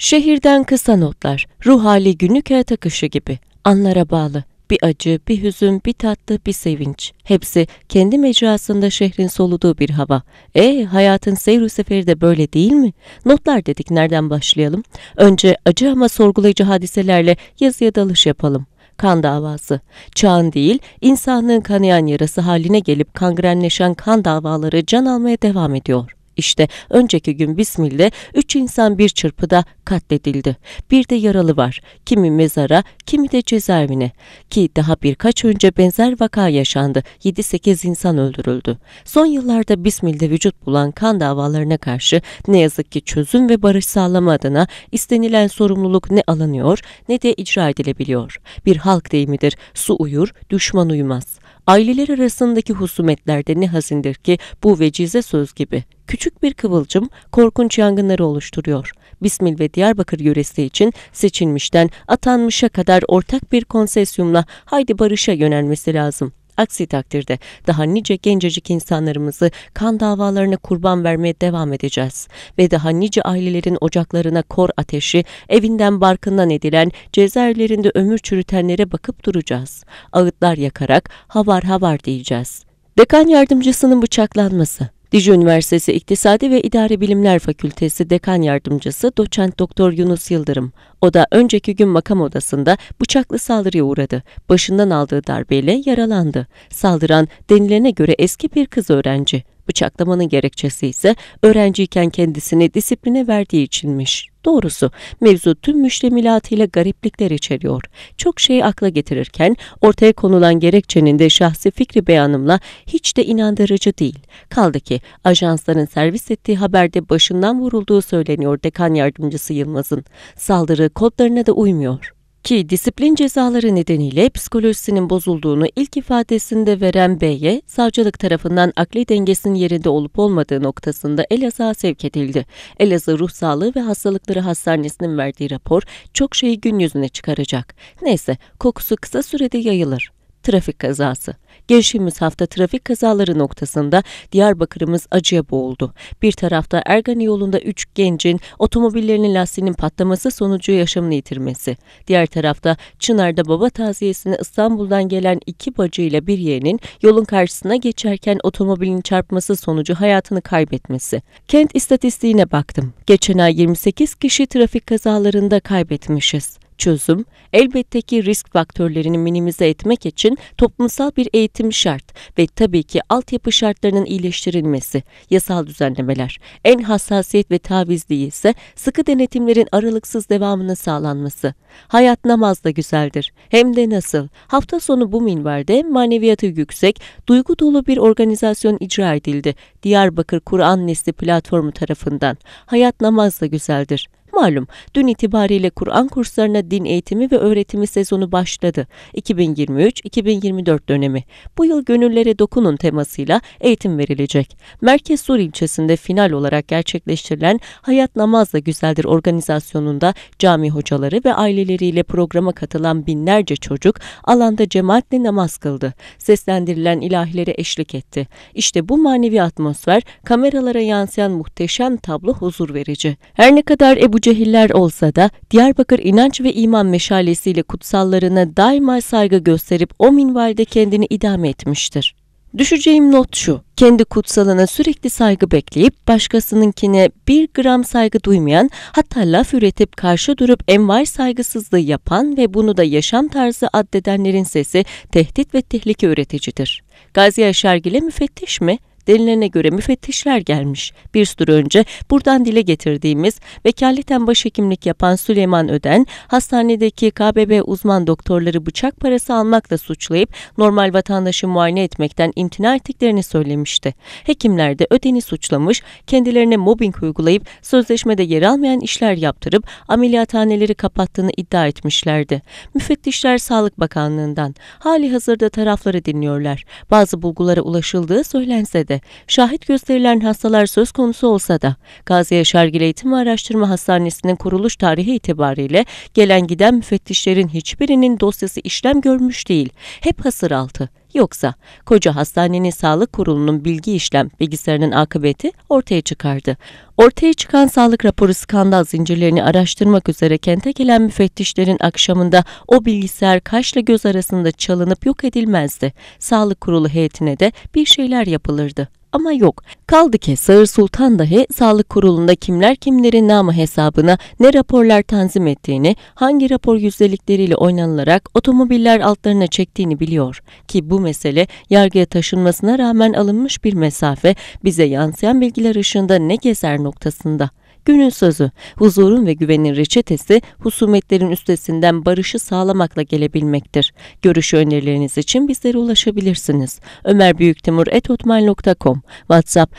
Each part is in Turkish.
Şehirden kısa notlar, ruh hali günlük hayat akışı gibi, anlara bağlı. Bir acı, bir hüzün, bir tatlı, bir sevinç. Hepsi kendi mecrasında şehrin soluduğu bir hava. E hayatın seyru seferi de böyle değil mi? Notlar dedik nereden başlayalım? Önce acı ama sorgulayıcı hadiselerle yazıya dalış yapalım kan davası. Çağın değil, insanlığın kanayan yarası haline gelip kangrenleşen kan davaları can almaya devam ediyor. İşte önceki gün Bismil'de üç insan bir çırpıda katledildi. Bir de yaralı var. Kimi mezara, kimi de cezaevine. Ki daha birkaç önce benzer vaka yaşandı. 7-8 insan öldürüldü. Son yıllarda Bismil'de vücut bulan kan davalarına karşı ne yazık ki çözüm ve barış sağlama adına istenilen sorumluluk ne alınıyor ne de icra edilebiliyor. Bir halk deyimidir. Su uyur, düşman uyumaz. Aileler arasındaki husumetlerde ne hazindir ki bu vecize söz gibi küçük bir kıvılcım korkunç yangınları oluşturuyor. Bismil ve Diyarbakır yöresi için seçilmişten atanmışa kadar ortak bir konsesyumla haydi barışa yönelmesi lazım. Aksi takdirde daha nice gencecik insanlarımızı kan davalarına kurban vermeye devam edeceğiz ve daha nice ailelerin ocaklarına kor ateşi, evinden barkından edilen, cezaevlerinde ömür çürütenlere bakıp duracağız. Ağıtlar yakarak havar havar diyeceğiz. Dekan yardımcısının bıçaklanması Dicle Üniversitesi İktisadi ve İdari Bilimler Fakültesi Dekan Yardımcısı Doçent Doktor Yunus Yıldırım. O da önceki gün makam odasında bıçaklı saldırıya uğradı. Başından aldığı darbeyle yaralandı. Saldıran denilene göre eski bir kız öğrenci. Bıçaklamanın gerekçesi ise öğrenciyken kendisini disipline verdiği içinmiş. Doğrusu mevzu tüm müştemilatıyla gariplikler içeriyor. Çok şeyi akla getirirken ortaya konulan gerekçenin de şahsi fikri beyanımla hiç de inandırıcı değil. Kaldı ki ajansların servis ettiği haberde başından vurulduğu söyleniyor dekan yardımcısı Yılmaz'ın. Saldırı kodlarına da uymuyor ki disiplin cezaları nedeniyle psikolojisinin bozulduğunu ilk ifadesinde veren B'ye savcılık tarafından akli dengesinin yerinde olup olmadığı noktasında Elazığ'a sevk edildi. Elazığ Ruh Sağlığı ve Hastalıkları Hastanesi'nin verdiği rapor çok şeyi gün yüzüne çıkaracak. Neyse kokusu kısa sürede yayılır. Trafik kazası. Geçtiğimiz hafta trafik kazaları noktasında Diyarbakır'ımız acıya boğuldu. Bir tarafta Ergani yolunda 3 gencin otomobillerinin lastiğinin patlaması sonucu yaşamını yitirmesi. Diğer tarafta Çınar'da baba taziyesine İstanbul'dan gelen iki bacıyla bir yeğenin yolun karşısına geçerken otomobilin çarpması sonucu hayatını kaybetmesi. Kent istatistiğine baktım. Geçen ay 28 kişi trafik kazalarında kaybetmişiz çözüm elbette ki risk faktörlerini minimize etmek için toplumsal bir eğitim şart ve tabii ki altyapı şartlarının iyileştirilmesi, yasal düzenlemeler, en hassasiyet ve tavizliği ise sıkı denetimlerin aralıksız devamını sağlanması. Hayat namaz da güzeldir. Hem de nasıl? Hafta sonu bu minvarda maneviyatı yüksek, duygu dolu bir organizasyon icra edildi. Diyarbakır Kur'an Nesli platformu tarafından. Hayat namaz da güzeldir. Malum dün itibariyle Kur'an kurslarına din eğitimi ve öğretimi sezonu başladı. 2023-2024 dönemi. Bu yıl gönüllere dokunun temasıyla eğitim verilecek. Merkez Sur ilçesinde final olarak gerçekleştirilen Hayat Namazla Güzeldir organizasyonunda cami hocaları ve aileleriyle programa katılan binlerce çocuk alanda cemaatle namaz kıldı. Seslendirilen ilahilere eşlik etti. İşte bu manevi atmosfer kameralara yansıyan muhteşem tablo huzur verici. Her ne kadar Ebu cehiller olsa da Diyarbakır inanç ve iman meşalesiyle kutsallarına daima saygı gösterip o minvalde kendini idame etmiştir. Düşeceğim not şu, kendi kutsalına sürekli saygı bekleyip başkasınınkine bir gram saygı duymayan, hatta laf üretip karşı durup envai saygısızlığı yapan ve bunu da yaşam tarzı addedenlerin sesi tehdit ve tehlike üreticidir. Gazi Yaşargil'e müfettiş mi? Denilene göre müfettişler gelmiş. Bir süre önce buradan dile getirdiğimiz vekaleten başhekimlik yapan Süleyman Öden, hastanedeki KBB uzman doktorları bıçak parası almakla suçlayıp normal vatandaşı muayene etmekten imtina ettiklerini söylemişti. Hekimler de Öden'i suçlamış, kendilerine mobbing uygulayıp sözleşmede yer almayan işler yaptırıp ameliyathaneleri kapattığını iddia etmişlerdi. Müfettişler Sağlık Bakanlığı'ndan hali hazırda tarafları dinliyorlar. Bazı bulgulara ulaşıldığı söylense de Şahit gösterilen hastalar söz konusu olsa da Gazi Yaşargil Eğitim ve Araştırma Hastanesi'nin kuruluş tarihi itibariyle gelen giden müfettişlerin hiçbirinin dosyası işlem görmüş değil. Hep hasır altı. Yoksa koca hastanenin sağlık kurulunun bilgi işlem bilgisayarının akıbeti ortaya çıkardı. Ortaya çıkan sağlık raporu skandal zincirlerini araştırmak üzere kente gelen müfettişlerin akşamında o bilgisayar kaşla göz arasında çalınıp yok edilmezdi. Sağlık kurulu heyetine de bir şeyler yapılırdı ama yok. Kaldı ki Sağır Sultan dahi sağlık kurulunda kimler kimlerin namı hesabına ne raporlar tanzim ettiğini, hangi rapor yüzdelikleriyle oynanılarak otomobiller altlarına çektiğini biliyor. Ki bu mesele yargıya taşınmasına rağmen alınmış bir mesafe bize yansıyan bilgiler ışığında ne gezer ne noktasında. Günün sözü, huzurun ve güvenin reçetesi husumetlerin üstesinden barışı sağlamakla gelebilmektir. Görüş önerileriniz için bizlere ulaşabilirsiniz. Ömer Büyük Timur ömerbüyüktimur.etotmail.com WhatsApp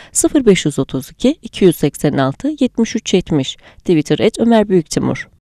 0532 286 7370 Twitter et Ömer Timur